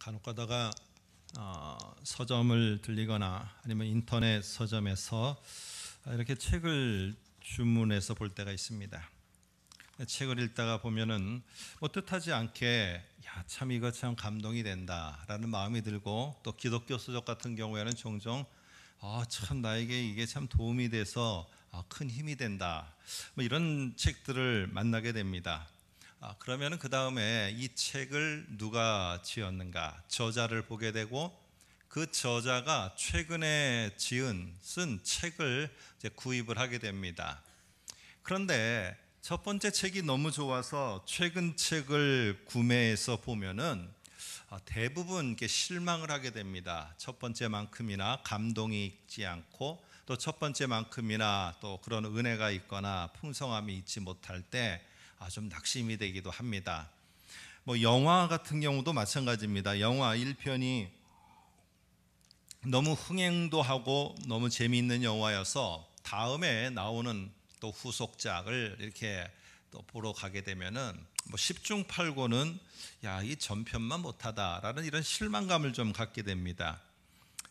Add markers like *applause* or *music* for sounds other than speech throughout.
간혹가다가 어, 서점을 들리거나 아니면 인터넷 서점에서 이렇게 책을 주문해서 볼 때가 있습니다. 책을 읽다가 보면은 뭐 뜻하지 않게 야참 이거 참 감동이 된다라는 마음이 들고 또 기독교 서적 같은 경우에는 종종 아참 나에게 이게 참 도움이 돼서 아, 큰 힘이 된다 뭐 이런 책들을 만나게 됩니다. 아, 그러면 그 다음에 이 책을 누가 지었는가 저자를 보게 되고 그 저자가 최근에 지은 쓴 책을 구입을 하게 됩니다. 그런데 첫 번째 책이 너무 좋아서 최근 책을 구매해서 보면은 아, 대부분 이렇게 실망을 하게 됩니다. 첫 번째만큼이나 감동이 있지 않고 또 첫 번째만큼이나 또 그런 은혜가 있거나 풍성함이 있지 못할 때 아, 좀 낙심이 되기도 합니다. 뭐 영화 같은 경우도 마찬가지입니다. 영화 1편이 너무 흥행도 하고 너무 재미있는 영화여서 다음에 나오는 또 후속작을 이렇게 또 보러 가게 되면은 뭐 10중 8구는 야, 이 전편만 못하다라는 이런 실망감을 좀 갖게 됩니다.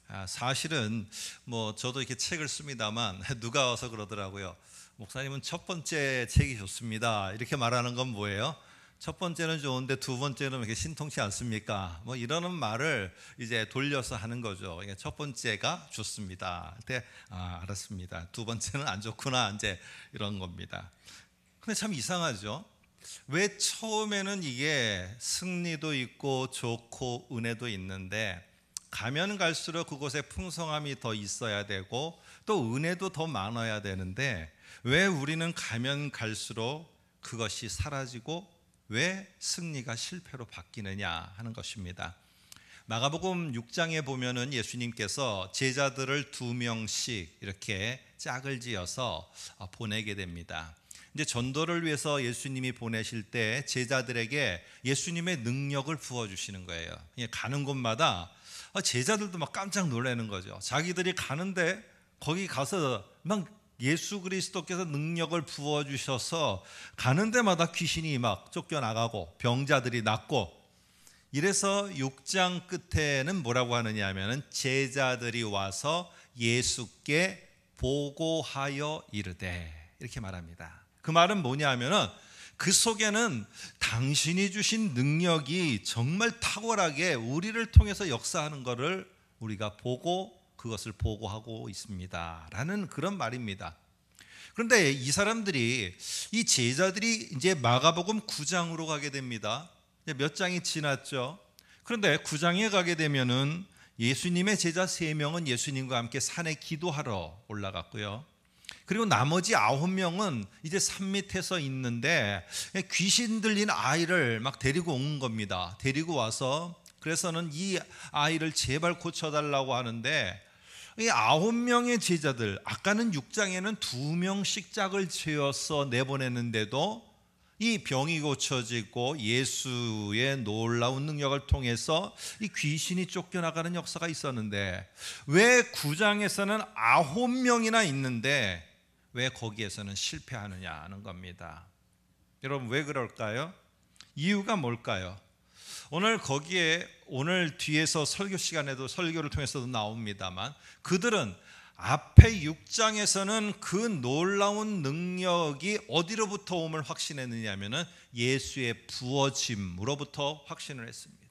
아, 사실은 뭐 저도 이렇게 책을 씁니다만 *laughs* 누가 와서 그러더라고요. 목사님은 첫 번째 책이 좋습니다. 이렇게 말하는 건 뭐예요? 첫 번째는 좋은데 두 번째는 이렇게 신통치 않습니까? 뭐 이러는 말을 이제 돌려서 하는 거죠. 그러니까 첫 번째가 좋습니다. 근데 아, 알았습니다. 두 번째는 안 좋구나 이제 이런 겁니다. 근데 참 이상하죠. 왜 처음에는 이게 승리도 있고 좋고 은혜도 있는데 가면 갈수록 그곳에 풍성함이 더 있어야 되고 또 은혜도 더 많아야 되는데 왜 우리는 가면 갈수록 그것이 사라지고 왜 승리가 실패로 바뀌느냐 하는 것입니다. 마가복음 6장에 보면은 예수님께서 제자들을 두 명씩 이렇게 짝을 지어서 어, 보내게 됩니다. 이제 전도를 위해서 예수님이 보내실 때 제자들에게 예수님의 능력을 부어 주시는 거예요. 가는 곳마다 아, 제자들도 막 깜짝 놀라는 거죠. 자기들이 가는데 거기 가서 막 예수 그리스도께서 능력을 부어 주셔서 가는 데마다 귀신이 막 쫓겨나가고 병자들이 낫고 이래서 6장 끝에는 뭐라고 하느냐 하면은 제자들이 와서 예수께 보고하여 이르되 이렇게 말합니다. 그 말은 뭐냐 하면은 그 속에는 당신이 주신 능력이 정말 탁월하게 우리를 통해서 역사하는 것을 우리가 보고 그것을 보고하고 있습니다. 라는 그런 말입니다. 그런데 이 사람들이 이 제자들이 이제 마가복음 9장으로 가게 됩니다. 몇 장이 지났죠. 그런데 9장에 가게 되면은 예수님의 제자 3명은 예수님과 함께 산에 기도하러 올라갔고요. 그리고 나머지 아홉 명은 이제 산 밑에서 있는데 귀신 들린 아이를 막 데리고 온 겁니다. 데리고 와서 그래서는 이 아이를 제발 고쳐달라고 하는데 이 아홉 명의 제자들 아까는 6장에는 두 명씩 짝을 채워서 내보내는데도 이 병이 고쳐지고 예수의 놀라운 능력을 통해서 이 귀신이 쫓겨나가는 역사가 있었는데 왜 9장에서는 아홉 명이나 있는데 왜 거기에서는 실패하느냐 하는 겁니다. 여러분 왜 그럴까요? 이유가 뭘까요? 오늘 거기에 오늘 뒤에서 설교 시간에도 설교를 통해서도 나옵니다만 그들은 앞에 6장에서는 그 놀라운 능력이 어디로부터 옴을 확신했느냐면은 예수의 부어짐으로부터 확신을 했습니다.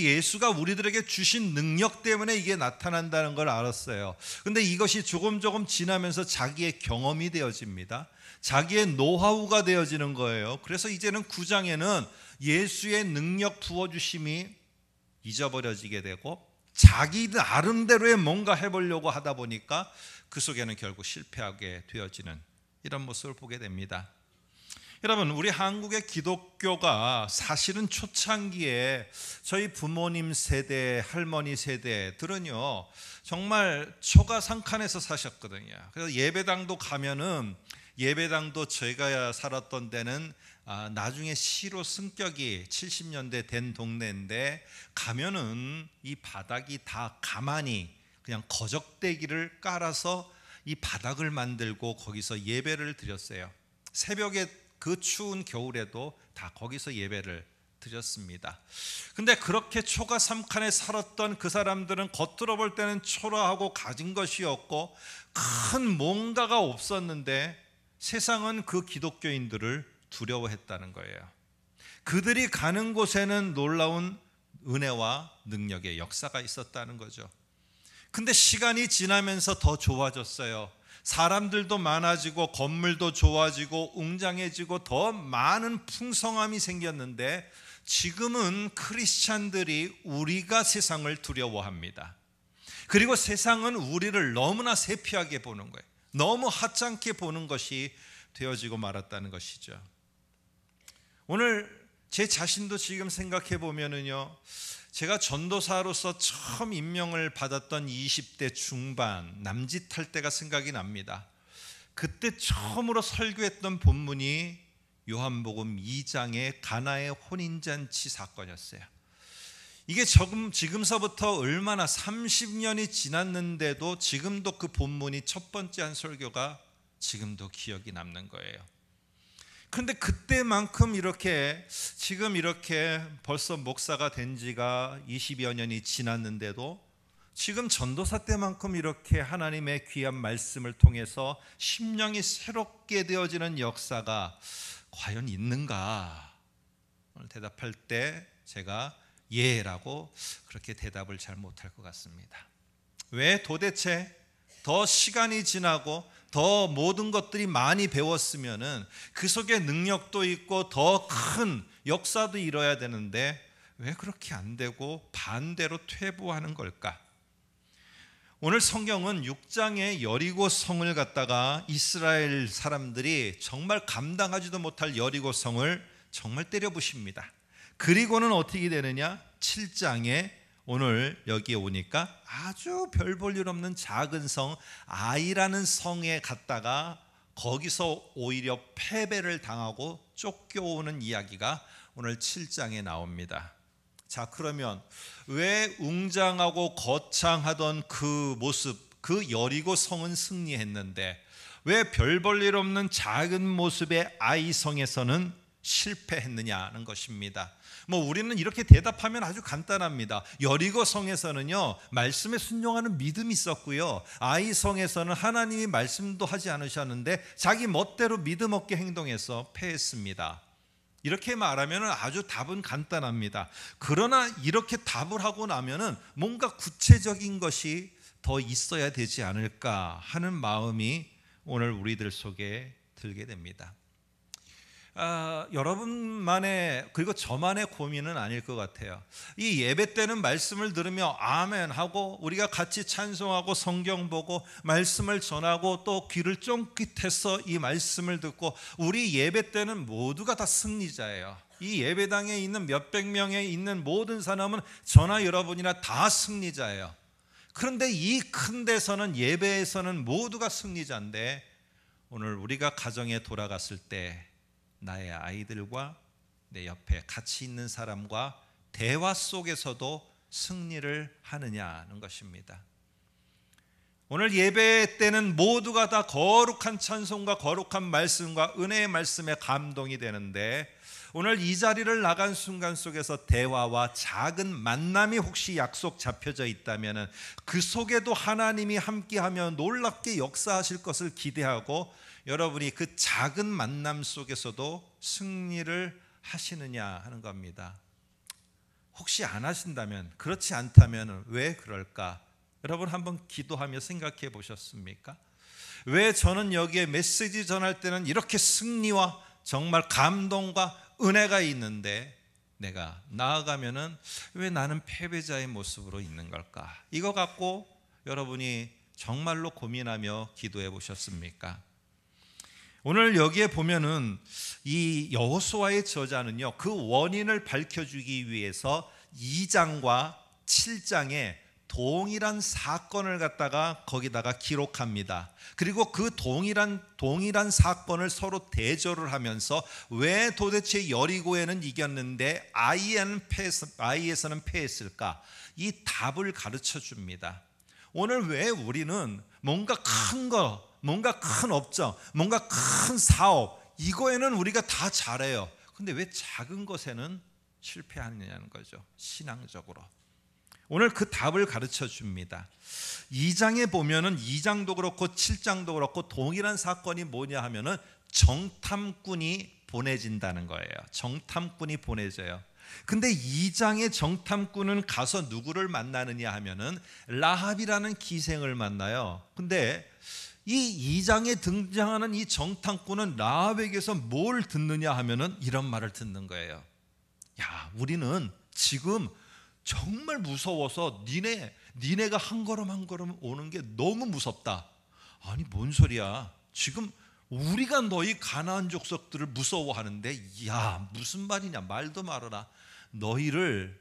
예수가 우리들에게 주신 능력 때문에 이게 나타난다는 걸 알았어요. 근데 이것이 조금 조금 지나면서 자기의 경험이 되어집니다. 자기의 노하우가 되어지는 거예요. 그래서 이제는 9장에는 예수의 능력 부어주심이 잊어버려지게 되고 자기 나름대로의 뭔가 해보려고 하다 보니까 그 속에는 결국 실패하게 되어지는 이런 모습을 보게 됩니다. 여러분 우리 한국의 기독교가 사실은 초창기에 저희 부모님 세대, 할머니 세대들은요 정말 초가 상칸에서 사셨거든요. 그래서 예배당도 가면은 예배당도 저희가 살았던 데는 아, 나중에 시로 승격이 70년대 된 동네인데 가면은 이 바닥이 다 가만히 그냥 거적대기를 깔아서 이 바닥을 만들고 거기서 예배를 드렸어요. 새벽에 그 추운 겨울에도 다 거기서 예배를 드렸습니다. 근데 그렇게 초가 삼칸에 살았던 그 사람들은 겉으로 볼 때는 초라하고 가진 것이 없고 큰 뭔가가 없었는데 세상은 그 기독교인들을 두려워했다는 거예요. 그들이 가는 곳에는 놀라운 은혜와 능력의 역사가 있었다는 거죠. 근데 시간이 지나면서 더 좋아졌어요. 사람들도 많아지고 건물도 좋아지고 웅장해지고 더 많은 풍성함이 생겼는데 지금은 크리스찬들이 우리가 세상을 두려워합니다. 그리고 세상은 우리를 너무나 세피하게 보는 거예요. 너무 하찮게 보는 것이 되어지고 말았다는 것이죠. 오늘 제 자신도 지금 생각해 보면은요. 제가 전도사로서 처음 임명을 받았던 20대 중반 남짓할 때가 생각이 납니다. 그때 처음으로 설교했던 본문이 요한복음 2장의 가나의 혼인잔치 사건이었어요. 이게 조금 지금서부터 얼마나 30년이 지났는데도 지금도 그 본문이 첫 번째 한 설교가 지금도 기억이 남는 거예요. 그런데 그때만큼 이렇게 지금 이렇게 벌써 목사가 된 지가 20여 년이 지났는데도 지금 전도사 때만큼 이렇게 하나님의 귀한 말씀을 통해서 심령이 새롭게 되어지는 역사가 과연 있는가? 대답할 때 제가 예라고 그렇게 대답을 잘 못할 것 같습니다. 왜 도대체 더 시간이 지나고 더 모든 것들이 많이 배웠으면은 그 속에 능력도 있고 더 큰 역사도 이뤄야 되는데 왜 그렇게 안 되고 반대로 퇴보하는 걸까? 오늘 성경은 6장의 여리고 성을 갖다가 이스라엘 사람들이 정말 감당하지도 못할 여리고 성을 정말 때려 부십니다. 그리고는 어떻게 되느냐? 7장에 오늘 여기에 오니까 아주 별 볼일 없는 작은 성 아이라는 성에 갔다가 거기서 오히려 패배를 당하고 쫓겨오는 이야기가 오늘 7장에 나옵니다. 자, 그러면 왜 웅장하고 거창하던 그 모습, 그 여리고 성은 승리했는데 왜 별볼일 없는 작은 모습의 아이 성에서는 실패했느냐는 것입니다. 뭐 우리는 이렇게 대답하면 아주 간단합니다. 여리고 성에서는요 말씀에 순종하는 믿음이 있었고요 아이 성에서는 하나님이 말씀도 하지 않으셨는데 자기 멋대로 믿음 없게 행동해서 패했습니다. 이렇게 말하면 아주 답은 간단합니다. 그러나 이렇게 답을 하고 나면은 뭔가 구체적인 것이 더 있어야 되지 않을까 하는 마음이 오늘 우리들 속에 들게 됩니다. 아, 여러분만의 그리고 저만의 고민은 아닐 것 같아요. 이 예배 때는 말씀을 들으며 아멘 하고 우리가 같이 찬송하고 성경 보고 말씀을 전하고 또 귀를 쫑긋해서이 말씀을 듣고 우리 예배 때는 모두가 다 승리자예요. 이 예배당에 있는 몇 백 명에 있는 모든 사람은 저나 여러분이나 다 승리자예요. 그런데 이 큰 데서는 예배에서는 모두가 승리자인데 오늘 우리가 가정에 돌아갔을 때 나의 아이들과 내 옆에 같이 있는 사람과 대화 속에서도 승리를 하느냐는 것입니다. 오늘 예배 때는 모두가 다 거룩한 찬송과 거룩한 말씀과 은혜의 말씀에 감동이 되는데 오늘 이 자리를 나간 순간 속에서 대화와 작은 만남이 혹시 약속 잡혀져 있다면 그 속에도 하나님이 함께하며 놀랍게 역사하실 것을 기대하고 여러분이 그 작은 만남 속에서도 승리를 하시느냐 하는 겁니다. 혹시 안 하신다면 그렇지 않다면 왜 그럴까? 여러분 한번 기도하며 생각해 보셨습니까? 왜 저는 여기에 메시지 전할 때는 이렇게 승리와 정말 감동과 은혜가 있는데 내가 나아가면은 왜 나는 패배자의 모습으로 있는 걸까? 이거 갖고 여러분이 정말로 고민하며 기도해 보셨습니까? 오늘 여기에 보면은 이 여호수아의 저자는요. 그 원인을 밝혀 주기 위해서 2장과 7장에 동일한 사건을 갖다가 거기다가 기록합니다. 그리고 그 동일한 동일한 사건을 서로 대조를 하면서 왜 도대체 여리고에는 이겼는데 아이에는 패했, 아이에서는 패했을까? 이 답을 가르쳐 줍니다. 오늘 왜 우리는 뭔가 큰 거, 뭔가 큰 업적, 뭔가 큰 사업, 이거에는 우리가 다 잘해요. 근데 왜 작은 것에는 실패하느냐는 거죠. 신앙적으로. 오늘 그 답을 가르쳐 줍니다. 2장에 보면은 2장도 그렇고 7장도 그렇고 동일한 사건이 뭐냐 하면은 정탐꾼이 보내진다는 거예요. 정탐꾼이 보내져요. 근데 2장의 정탐꾼은 가서 누구를 만나느냐 하면은 라합이라는 기생을 만나요. 근데 이 2장에 등장하는 이 정탐꾼은 라합에게서 뭘 듣느냐 하면은 이런 말을 듣는 거예요. 야, 우리는 지금 정말 무서워서 니네 니네가 한 걸음 한 걸음 오는 게 너무 무섭다. 아니 뭔 소리야? 지금 우리가 너희 가나안 족속들을 무서워하는데 야, 무슨 말이냐? 말도 말아라. 너희를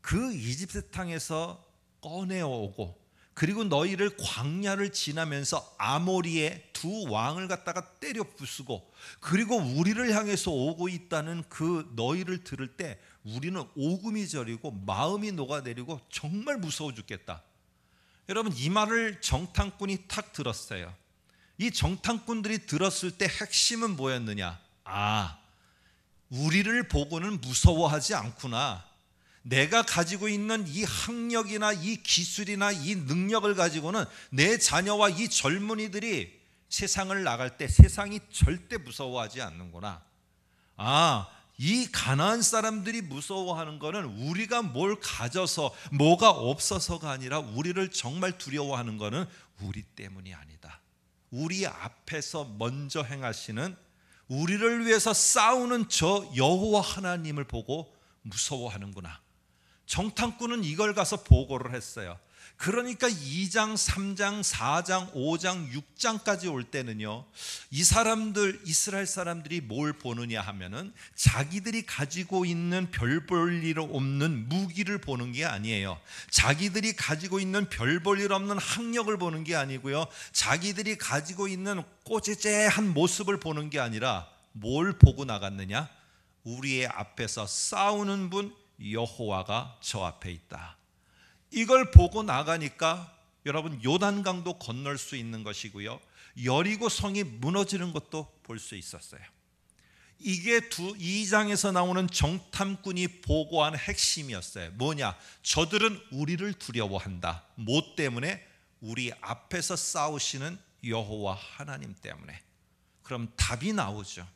그 이집트 땅에서 꺼내오고 그리고 너희를 광야를 지나면서 아모리의 두 왕을 갖다가 때려 부수고 그리고 우리를 향해서 오고 있다는 그 너희를 들을 때 우리는 오금이 저리고 마음이 녹아내리고 정말 무서워 죽겠다. 여러분 이 말을 정탐꾼이 탁 들었어요. 이 정탐꾼들이 들었을 때 핵심은 뭐였느냐? 아, 우리를 보고는 무서워하지 않구나. 내가 가지고 있는 이 학력이나 이 기술이나 이 능력을 가지고는 내 자녀와 이 젊은이들이 세상을 나갈 때 세상이 절대 무서워하지 않는구나. 아, 이 가난한 사람들이 무서워하는 거는 우리가 뭘 가져서 뭐가 없어서가 아니라 우리를 정말 두려워하는 거는 우리 때문이 아니다. 우리 앞에서 먼저 행하시는 우리를 위해서 싸우는 저 여호와 하나님을 보고 무서워하는구나. 정탐꾼은 이걸 가서 보고를 했어요. 그러니까 2장, 3장, 4장, 5장, 6장까지 올 때는요. 이 사람들 이스라엘 사람들이 뭘 보느냐 하면은 자기들이 가지고 있는 별 볼 일 없는 무기를 보는 게 아니에요. 자기들이 가지고 있는 별 볼 일 없는 학력을 보는 게 아니고요. 자기들이 가지고 있는 꼬재재한 모습을 보는 게 아니라 뭘 보고 나갔느냐? 우리의 앞에서 싸우는 분, 여호와가 저 앞에 있다. 이걸 보고 나가니까 여러분 요단강도 건널 수 있는 것이고요. 여리고 성이 무너지는 것도 볼 수 있었어요. 이게 두 2장에서 나오는 정탐꾼이 보고한 핵심이었어요. 뭐냐? 저들은 우리를 두려워한다. 뭐 때문에? 우리 앞에서 싸우시는 여호와 하나님 때문에. 그럼 답이 나오죠.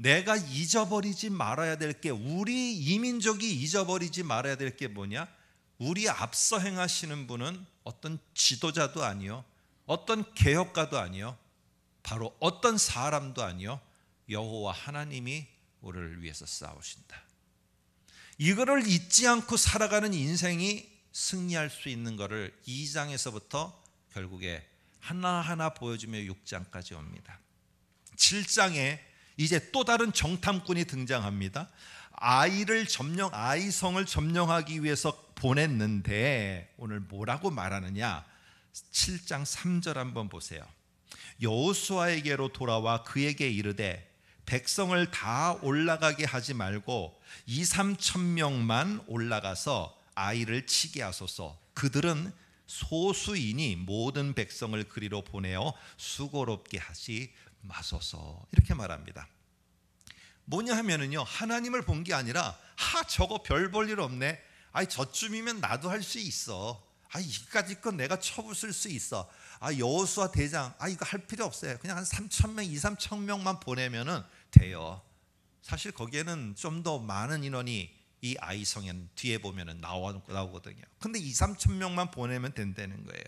내가 잊어버리지 말아야 될 게 우리 이민족이 잊어버리지 말아야 될 게 뭐냐? 우리 앞서 행하시는 분은 어떤 지도자도 아니요. 어떤 개혁가도 아니요. 바로 어떤 사람도 아니요. 여호와 하나님이 우리를 위해서 싸우신다. 이거를 잊지 않고 살아가는 인생이 승리할 수 있는 것을 2장에서부터 결국에 하나하나 보여주며 6장까지 옵니다. 7장에 이제 또 다른 정탐꾼이 등장합니다. 아이를 점령 아이성을 점령하기 위해서 보냈는데 오늘 뭐라고 말하느냐? 7장 3절 한번 보세요. 여호수아에게로 돌아와 그에게 이르되 백성을 다 올라가게 하지 말고 2, 3천 명만 올라가서 아이를 치게 하소서. 그들은 소수인이 모든 백성을 그리로 보내어 수고롭게 하지 마소서 이렇게 말합니다. 뭐냐 하면은요 하나님을 본 게 아니라 하 저거 별 볼 일 없네. 아이 저쯤이면 나도 할 수 있어. 아 이까지 건 내가 쳐부술 수 있어. 아 여호수아 대장 아 이거 할 필요 없어요. 그냥 한 3천 명, 2, 3천 명만 보내면은 돼요. 사실 거기에는 좀 더 많은 인원이 이 아이성엔 뒤에 보면은 나오거든요. 근데 2, 3천 명만 보내면 된다는 거예요.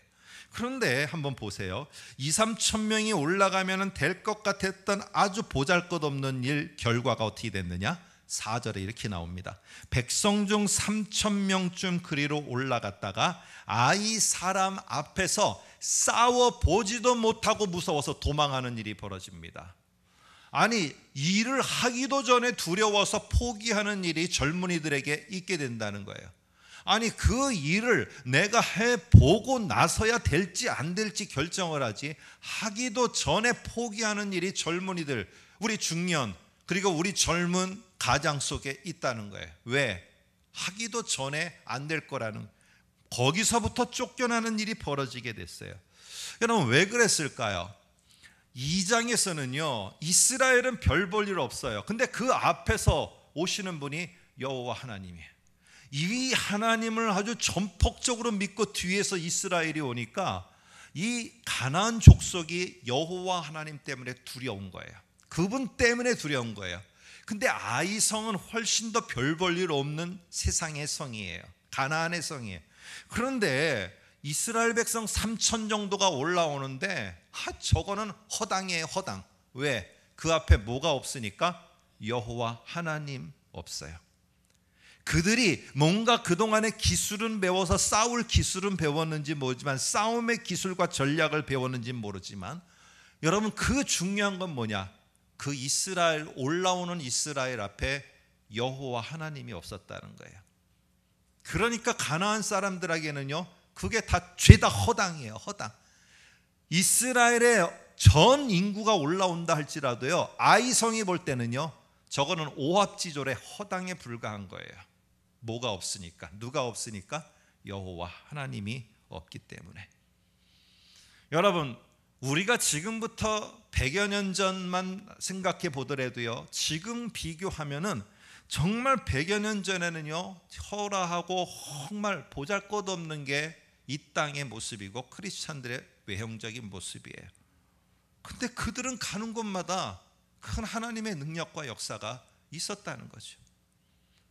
그런데 한번 보세요. 2, 3천 명이 올라가면 될 것 같았던 아주 보잘것없는 일 결과가 어떻게 됐느냐? 4절에 이렇게 나옵니다. 백성 중 3천 명쯤 그리로 올라갔다가 아이 사람 앞에서 싸워 보지도 못하고 무서워서 도망하는 일이 벌어집니다. 아니 일을 하기도 전에 두려워서 포기하는 일이 젊은이들에게 있게 된다는 거예요. 아니 그 일을 내가 해 보고 나서야 될지 안 될지 결정을 하지 하기도 전에 포기하는 일이 젊은이들 우리 중년 그리고 우리 젊은 가장 속에 있다는 거예요. 왜? 하기도 전에 안 될 거라는 거기서부터 쫓겨나는 일이 벌어지게 됐어요. 여러분 왜 그랬을까요? 2장에서는요. 이스라엘은 별 볼 일 없어요. 근데 그 앞에서 오시는 분이 여호와 하나님이에요. 이 하나님을 아주 전폭적으로 믿고 뒤에서 이스라엘이 오니까 이 가나안 족속이 여호와 하나님 때문에 두려운 거예요. 그분 때문에 두려운 거예요. 근데 아이 성은 훨씬 더 별볼일 없는 세상의 성이에요. 가나안의 성이에요. 그런데 이스라엘 백성 3천 정도가 올라오는데 하 저거는 허당이에요, 허당. 왜? 그 앞에 뭐가 없으니까 여호와 하나님 없어요. 그들이 뭔가 그동안의 기술은 배워서 싸울 기술은 배웠는지 모르지만 싸움의 기술과 전략을 배웠는지 모르지만 여러분 그 중요한 건 뭐냐? 그 이스라엘 올라오는 이스라엘 앞에 여호와 하나님이 없었다는 거예요. 그러니까 가나안 사람들에게는요. 그게 다 죄다 허당이에요. 허당. 이스라엘의 전 인구가 올라온다 할지라도요. 아이성이 볼 때는요. 저거는 오합지졸의 허당에 불과한 거예요. 뭐가 없으니까 누가 없으니까 여호와 하나님이 없기 때문에 여러분 우리가 지금부터 100여 년 전만 생각해 보더라도요. 지금 비교하면은 정말 100여 년 전에는요. 허라하고 정말 보잘것없는 게 이 땅의 모습이고 크리스찬들의 외형적인 모습이에요. 근데 그들은 가는 곳마다 큰 하나님의 능력과 역사가 있었다는 거죠.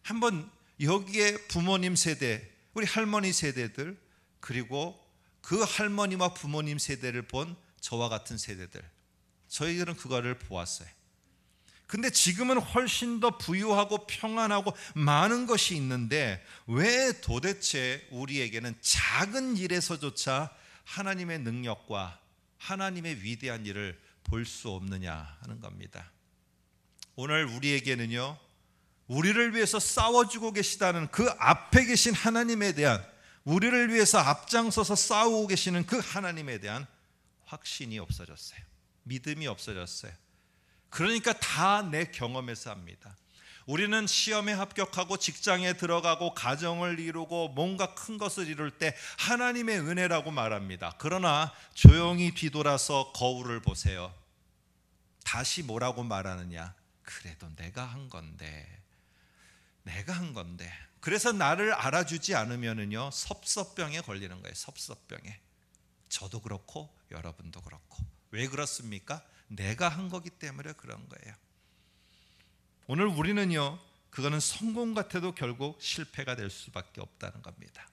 한번 여기에 부모님 세대, 우리 할머니 세대들, 그리고 그 할머니와 부모님 세대를 본 저와 같은 세대들. 저희들은 그거를 보았어요. 근데 지금은 훨씬 더 부유하고 평안하고 많은 것이 있는데 왜 도대체 우리에게는 작은 일에서조차 하나님의 능력과 하나님의 위대한 일을 볼 수 없느냐 하는 겁니다. 오늘 우리에게는요, 우리를 위해서 싸워주고 계시다는 그 앞에 계신 하나님에 대한 우리를 위해서 앞장서서 싸우고 계시는 그 하나님에 대한 확신이 없어졌어요. 믿음이 없어졌어요. 그러니까 다 내 경험에서 합니다. 우리는 시험에 합격하고 직장에 들어가고 가정을 이루고 뭔가 큰 것을 이룰 때 하나님의 은혜라고 말합니다. 그러나 조용히 뒤돌아서 거울을 보세요. 다시 뭐라고 말하느냐? 그래도 내가 한 건데. 내가 한 건데. 그래서 나를 알아주지 않으면요 섭섭병에 걸리는 거예요. 섭섭병에. 저도 그렇고 여러분도 그렇고 왜 그렇습니까? 내가 한 거기 때문에 그런 거예요. 오늘 우리는요 그거는 성공 같아도 결국 실패가 될 수밖에 없다는 겁니다.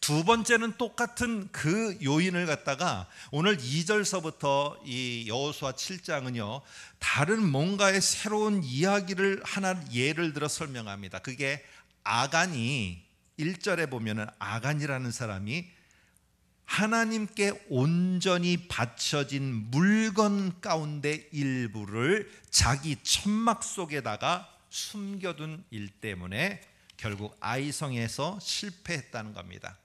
두 번째는 똑같은 그 요인을 갖다가 오늘 2절서부터 이 여호수아 7장은요. 다른 뭔가의 새로운 이야기를 하나 예를 들어 설명합니다. 그게 아간이 1절에 보면은 아간이라는 사람이 하나님께 온전히 바쳐진 물건 가운데 일부를 자기 천막 속에다가 숨겨둔 일 때문에 결국 아이성에서 실패했다는 겁니다.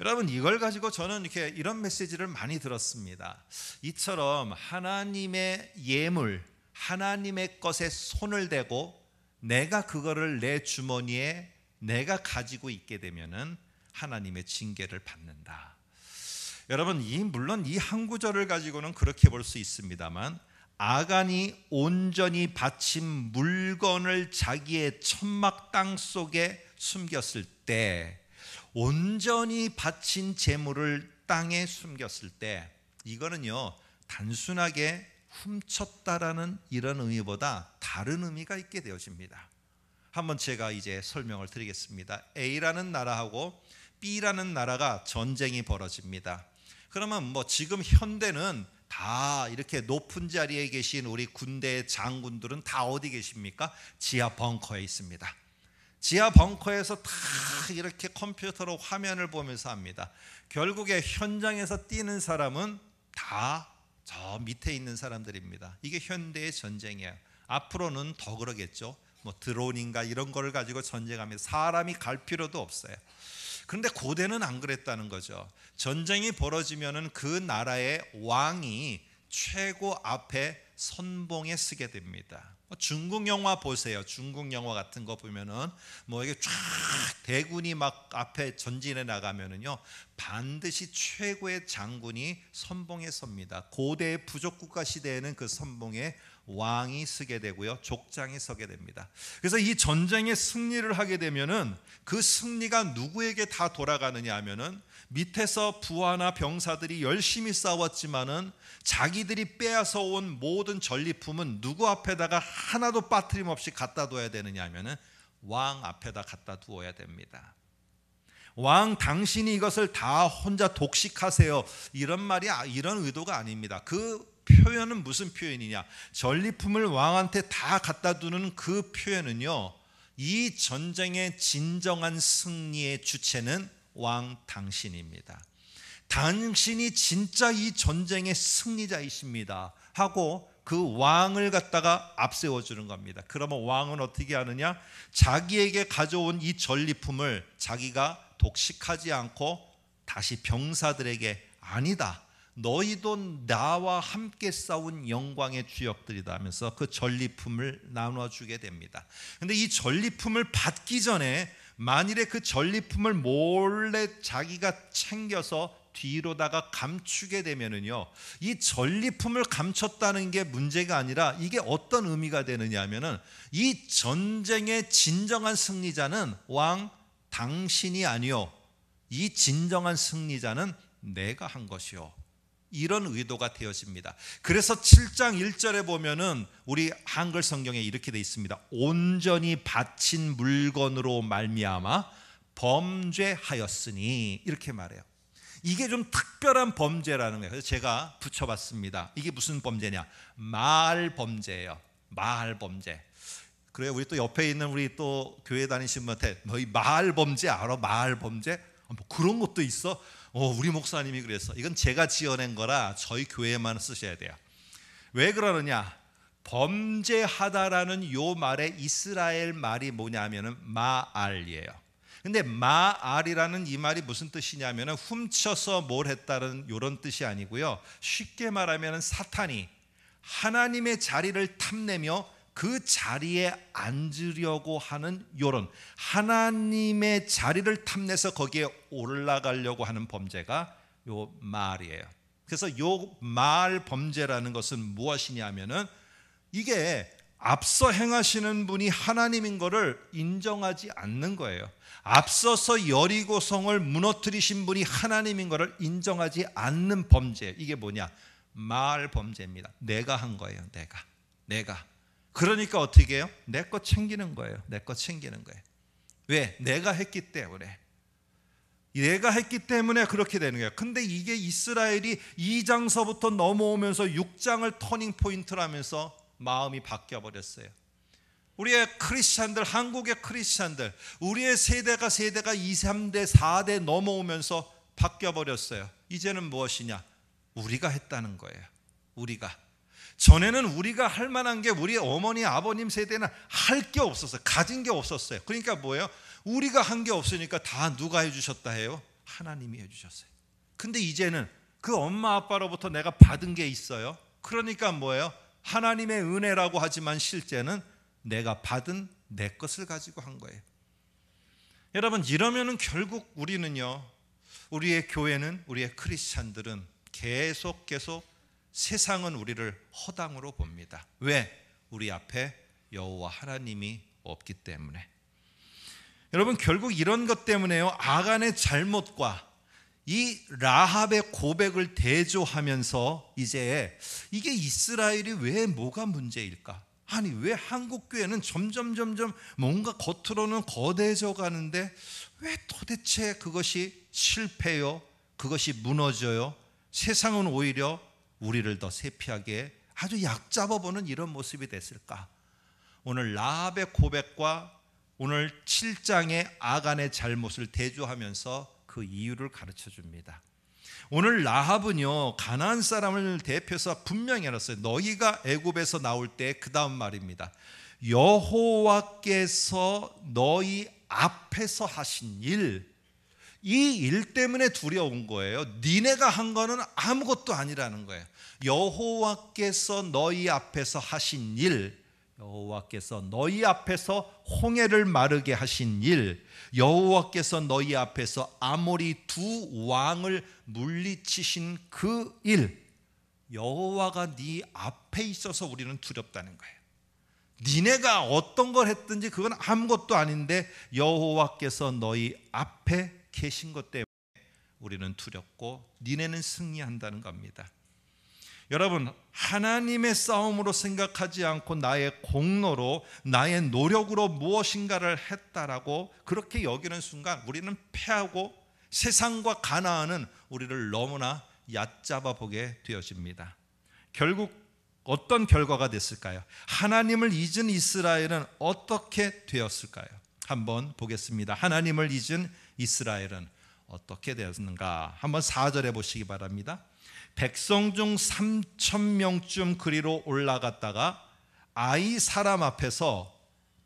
여러분 이걸 가지고 저는 이렇게 이런 메시지를 많이 들었습니다. 이처럼 하나님의 예물, 하나님의 것에 손을 대고 내가 그거를 내 주머니에 내가 가지고 있게 되면은 하나님의 징계를 받는다. 여러분 이 물론 이 한 구절을 가지고는 그렇게 볼 수 있습니다만 아간이 온전히 바친 물건을 자기의 천막 땅 속에 숨겼을 때 온전히 바친 재물을 땅에 숨겼을 때 이거는요 단순하게 훔쳤다라는 이런 의미보다 다른 의미가 있게 되어집니다. 한번 제가 이제 설명을 드리겠습니다. A라는 나라하고 B라는 나라가 전쟁이 벌어집니다. 그러면 뭐 지금 현대는 다 이렇게 높은 자리에 계신 우리 군대 장군들은 다 어디 계십니까? 지하 벙커에 있습니다. 지하 벙커에서 다 이렇게 컴퓨터로 화면을 보면서 합니다. 결국에 현장에서 뛰는 사람은 다 저 밑에 있는 사람들입니다. 이게 현대의 전쟁이에요. 앞으로는 더 그러겠죠. 뭐 드론인가 이런 거를 가지고 전쟁하면 사람이 갈 필요도 없어요. 그런데 고대는 안 그랬다는 거죠. 전쟁이 벌어지면은 그 나라의 왕이 최고 앞에 선봉에 쓰게 됩니다. 뭐 중국 영화 보세요. 중국 영화 같은 거 보면은 뭐 이게 쫙 대군이 막 앞에 전진해 나가면은요 반드시 최고의 장군이 선봉에 섭니다. 고대 부족 국가 시대에는 그 선봉에 왕이 쓰게 되고요. 족장이 서게 됩니다. 그래서 이 전쟁의 승리를 하게 되면은 그 승리가 누구에게 다 돌아가느냐 하면은 밑에서 부하나 병사들이 열심히 싸웠지만은 자기들이 빼앗아 온 모든 전리품은 누구 앞에다가 하나도 빠트림 없이 갖다 둬야 되느냐 하면은 왕 앞에다 갖다 두어야 됩니다. 왕 당신이 이것을 다 혼자 독식하세요. 이런 말이 아, 이런 의도가 아닙니다. 그 표현은 무슨 표현이냐? 전리품을 왕한테 다 갖다 두는 그 표현은요. 이 전쟁의 진정한 승리의 주체는 왕 당신입니다. 당신이 진짜 이 전쟁의 승리자이십니다. 하고 그 왕을 갖다가 앞세워 주는 겁니다. 그러면 왕은 어떻게 하느냐? 자기에게 가져온 이 전리품을 자기가 독식하지 않고 다시 병사들에게 아니다. 너희도 나와 함께 싸운 영광의 주역들이다 하면서 그 전리품을 나눠 주게 됩니다. 근데 이 전리품을 받기 전에 만일에 그 전리품을 몰래 자기가 챙겨서 뒤로다가 감추게 되면은요. 이 전리품을 감췄다는 게 문제가 아니라 이게 어떤 의미가 되느냐면은 이 전쟁의 진정한 승리자는 왕 당신이 아니요. 이 진정한 승리자는 내가 한 것이요. 이런 의도가 되어집니다. 그래서 7장 1절에 보면은 우리 한글 성경에 이렇게 돼 있습니다. 온전히 바친 물건으로 말미암아 범죄하였으니 이렇게 말해요. 이게 좀 특별한 범죄라는 거예요. 그래서 제가 붙여봤습니다. 이게 무슨 범죄냐? 말 범죄예요. 말 범죄. 그래 우리 또 옆에 있는 우리 또 교회 다니신 분한테 너희 뭐 말 범죄 알아? 말 범죄? 아, 뭐 그런 것도 있어? 오, 어, 우리 목사님이 그래서 이건 제가 지어낸 거라 저희 교회만 쓰셔야 돼요. 왜 그러느냐? 범죄하다라는 요 말의 이스라엘 말이 뭐냐면은 마알이에요. 근데 마알이라는 이 말이 무슨 뜻이냐면은 훔쳐서 뭘 했다는 요런 뜻이 아니고요. 쉽게 말하면은 사탄이 하나님의 자리를 탐내며 그 자리에 앉으려고 하는 요런 하나님의 자리를 탐내서 거기에 올라가려고 하는 범죄가 요 말이에요. 그래서 요 말 범죄라는 것은 무엇이냐면은 이게 앞서 행하시는 분이 하나님인 것을 인정하지 않는 거예요. 앞서서 여리고성을 무너뜨리신 분이 하나님인 것을 인정하지 않는 범죄. 이게 뭐냐? 말 범죄입니다. 내가 한 거예요. 내가. 내가. 그러니까 어떻게 해요? 내 것 챙기는 거예요. 내 것 챙기는 거예요. 왜? 내가 했기 때문에. 내가 했기 때문에 그렇게 되는 거예요. 근데 이게 이스라엘이 2장서부터 넘어오면서 6장을 터닝 포인트라면서 마음이 바뀌어 버렸어요. 우리의 크리스찬들, 한국의 크리스찬들, 우리의 세대가 세대가 2, 3대, 4대 넘어오면서 바뀌어 버렸어요. 이제는 무엇이냐? 우리가 했다는 거예요. 우리가 전에는 우리가 할 만한 게 우리 어머니 아버님 세대는 할 게 없었어요. 가진 게 없었어요. 그러니까 뭐예요? 우리가 한 게 없으니까 다 누가 해주셨다 해요? 하나님이 해주셨어요. 근데 이제는 그 엄마 아빠로부터 내가 받은 게 있어요. 그러니까 뭐예요? 하나님의 은혜라고 하지만 실제는 내가 받은 내 것을 가지고 한 거예요. 여러분 이러면은 결국 우리는요. 우리의 교회는 우리의 크리스천들은 계속 계속 세상은 우리를 허당으로 봅니다. 왜? 우리 앞에 여호와 하나님이 없기 때문에. 여러분 결국 이런 것 때문에요. 아간의 잘못과 이 라합의 고백을 대조하면서 이제 이게 이스라엘이 왜 뭐가 문제일까? 아니 왜 한국 교회는 점점 점점 뭔가 겉으로는 거대해져 가는데 왜 도대체 그것이 실패요? 그것이 무너져요? 세상은 오히려 우리를 더 세피하게 아주 약 잡아보는 이런 모습이 됐을까? 오늘 라합의 고백과 오늘 7장의 아간의 잘못을 대조하면서 그 이유를 가르쳐 줍니다. 오늘 라합은요 가나 사람을 대표해서 분명히 알았어요. 너희가 애굽에서 나올 때 그 다음 말입니다. 여호와께서 너희 앞에서 하신 일 이일 때문에 두려운 거예요. 니네가 한 거는 아무것도 아니라는 거예요. 여호와께서 너희 앞에서 하신 일, 여호와께서 너희 앞에서 홍해를 마르게 하신 일, 여호와께서 너희 앞에서 아모리 두 왕을 물리치신 그 일, 여호와가 네 앞에 있어서 우리는 두렵다는 거예요. 니네가 어떤 걸 했든지 그건 아무것도 아닌데 여호와께서 너희 앞에 계신 것 때문에 우리는 두렵고 니네는 승리한다는 겁니다. 여러분, 하나님의 싸움으로 생각하지 않고 나의 공로로, 나의 노력으로 무엇인가를 했다라고 그렇게 여기는 순간 우리는 패하고 세상과 가나안은 우리를 너무나 얕잡아 보게 되어집니다. 결국 어떤 결과가 됐을까요? 하나님을 잊은 이스라엘은 어떻게 되었을까요? 한번 보겠습니다. 하나님을 잊은 이스라엘은 어떻게 되었는가 한번 4절에 보시기 바랍니다. 백성 중 3천 명쯤 그리로 올라갔다가 아이 사람 앞에서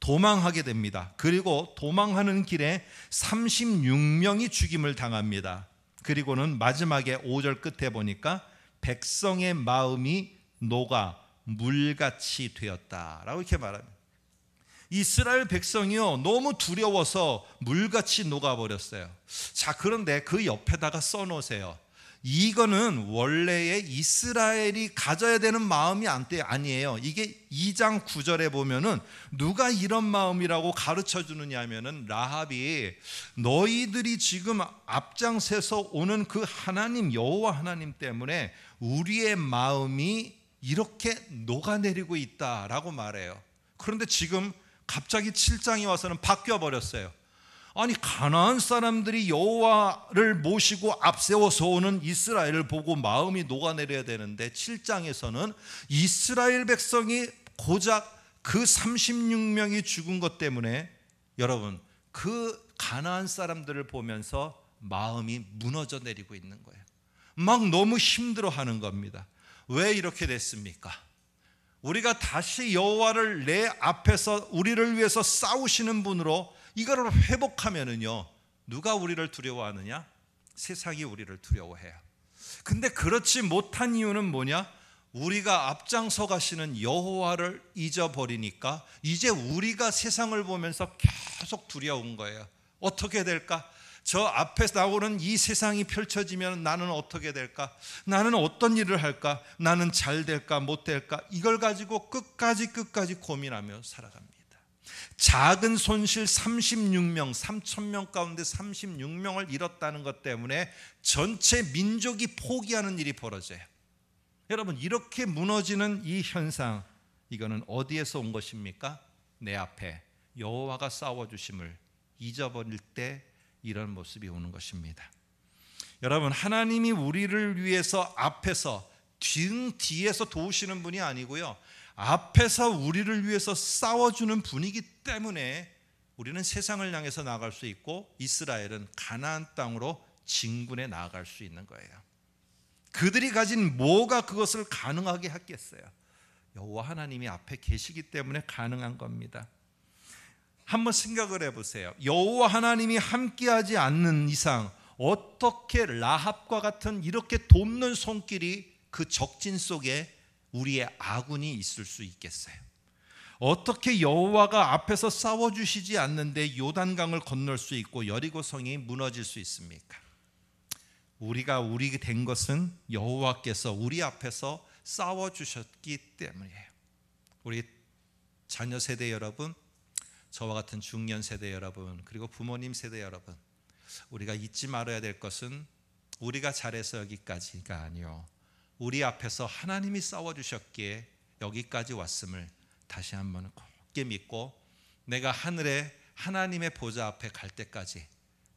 도망하게 됩니다. 그리고 도망하는 길에 36명이 죽임을 당합니다. 그리고는 마지막에 5절 끝에 보니까 백성의 마음이 녹아 물같이 되었다라고 이렇게 말합니다. 이스라엘 백성이요 너무 두려워서 물같이 녹아버렸어요. 자 그런데 그 옆에다가 써놓으세요. 이거는 원래의 이스라엘이 가져야 되는 마음이 아니에요. 이게 2장 9절에 보면은 누가 이런 마음이라고 가르쳐 주느냐 하면은 라합이 너희들이 지금 앞장세서 오는 그 하나님 여호와 하나님 때문에 우리의 마음이 이렇게 녹아내리고 있다라고 말해요. 그런데 지금 갑자기 7장이 와서는 바뀌어 버렸어요. 아니 가나안 사람들이 여호와를 모시고 앞세워서 오는 이스라엘을 보고 마음이 녹아내려야 되는데 7장에서는 이스라엘 백성이 고작 그 36명이 죽은 것 때문에 여러분 그 가나안 사람들을 보면서 마음이 무너져 내리고 있는 거예요. 막 너무 힘들어 하는 겁니다. 왜 이렇게 됐습니까? 우리가 다시 여호와를 내 앞에서 우리를 위해서 싸우시는 분으로 이걸 회복하면은요. 누가 우리를 두려워하느냐? 세상이 우리를 두려워해요. 근데 그렇지 못한 이유는 뭐냐? 우리가 앞장서 가시는 여호와를 잊어버리니까 이제 우리가 세상을 보면서 계속 두려운 거예요. 어떻게 될까? 저 앞에 서 나오는 이 세상이 펼쳐지면 나는 어떻게 될까? 나는 어떤 일을 할까? 나는 잘 될까? 못 될까? 이걸 가지고 끝까지 끝까지 고민하며 살아갑니다. 작은 손실 36명, 3천명 가운데 36명을 잃었다는 것 때문에 전체 민족이 포기하는 일이 벌어져요. 여러분, 이렇게 무너지는 이 현상, 이거는 어디에서 온 것입니까? 내 앞에 여호와가 싸워 주심을 잊어버릴 때 이런 모습이 오는 것입니다. 여러분 하나님이 우리를 위해서 앞에서 뒤, 에서 도우시는 분이 아니고요. 앞에서 우리를 위해서 싸워주는 분이기 때문에 우리는 세상을 향해서 나갈 수 있고 이스라엘은 가나안 땅으로 진군에 나아갈 수 있는 거예요. 그들이 가진 뭐가 그것을 가능하게 했겠어요? 여호와 하나님이 앞에 계시기 때문에 가능한 겁니다. 한번 생각을 해보세요. 여호와 하나님이 함께하지 않는 이상 어떻게 라합과 같은 이렇게 돕는 손길이 그 적진 속에 우리의 아군이 있을 수 있겠어요? 어떻게 여호와가 앞에서 싸워 주시지 않는데 요단강을 건널 수 있고 여리고 성이 무너질 수 있습니까? 우리가 우리 된 것은 여호와께서 우리 앞에서 싸워 주셨기 때문이에요. 우리 자녀 세대 여러분 저와 같은 중년 세대 여러분, 그리고 부모님 세대 여러분, 우리가 잊지 말아야 될 것은 우리가 잘해서 여기까지가 아니요. 우리 앞에서 하나님이 싸워 주셨기에 여기까지 왔음을 다시 한번 굳게 믿고 내가 하늘에 하나님의 보좌 앞에 갈 때까지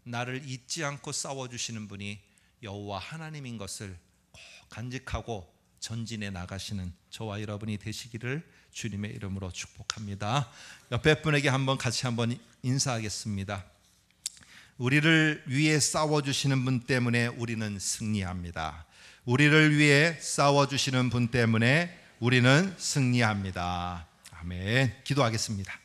나를 잊지 않고 싸워 주시는 분이 여호와 하나님인 것을 꼭 간직하고 전진해 나가시는 저와 여러분이 되시기를 주님의 이름으로 축복합니다. 옆에 분에게 한번 같이 한번 인사하겠습니다. 우리를 위해 싸워주시는 분 때문에 우리는 승리합니다. 우리를 위해 싸워주시는 분 때문에 우리는 승리합니다. 아멘. 기도하겠습니다.